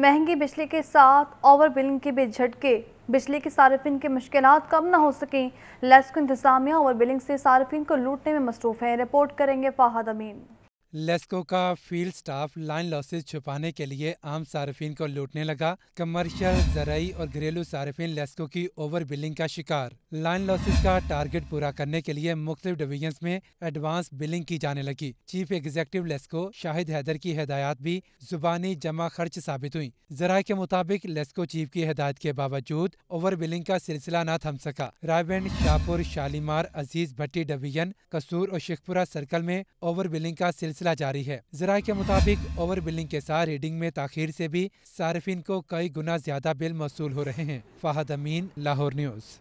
महंगी बिजली के साथ ओवर बिलिंग के भी झटके बिजली के सार्फिन की मुश्किल कम ना हो सकें लेस्को इंतजामिया ओवर बिलिंग से सार्फिन को लूटने में मसरूफ़ हैं रिपोर्ट करेंगे फाहद अमीन लेस्को का फील्ड स्टाफ लाइन लॉसेज छुपाने के लिए आम सार्फिन को लूटने लगा कमर्शियल जराई और घरेलू सार्फिन लेस्को की ओवर बिलिंग का शिकार लाइन लॉसेज का टारगेट पूरा करने के लिए मुख्तु डिवीजन में एडवांस बिलिंग की जाने लगी चीफ एग्जीक्यूटिव लेस्को शाहिद हैदर की हदायत भी जुबानी जमा खर्च साबित हुई जराये के मुताबिक लेस्को चीफ की हदायत के बावजूद ओवर बिलिंग का सिलसिला न थम सका रायबेंड शाहपुर शालीमार अजीज भट्टी डिवीजन कसूर और शेखपुरा सर्कल में ओवर बिलिंग का सिलसिला सिलसिला जारी है जरा के मुताबिक ओवर बिलिंग के साथ रीडिंग में ताखिर से भी सार्फिन को कई गुना ज्यादा बिल मौसू हो रहे हैं फाहद अमीन लाहौर न्यूज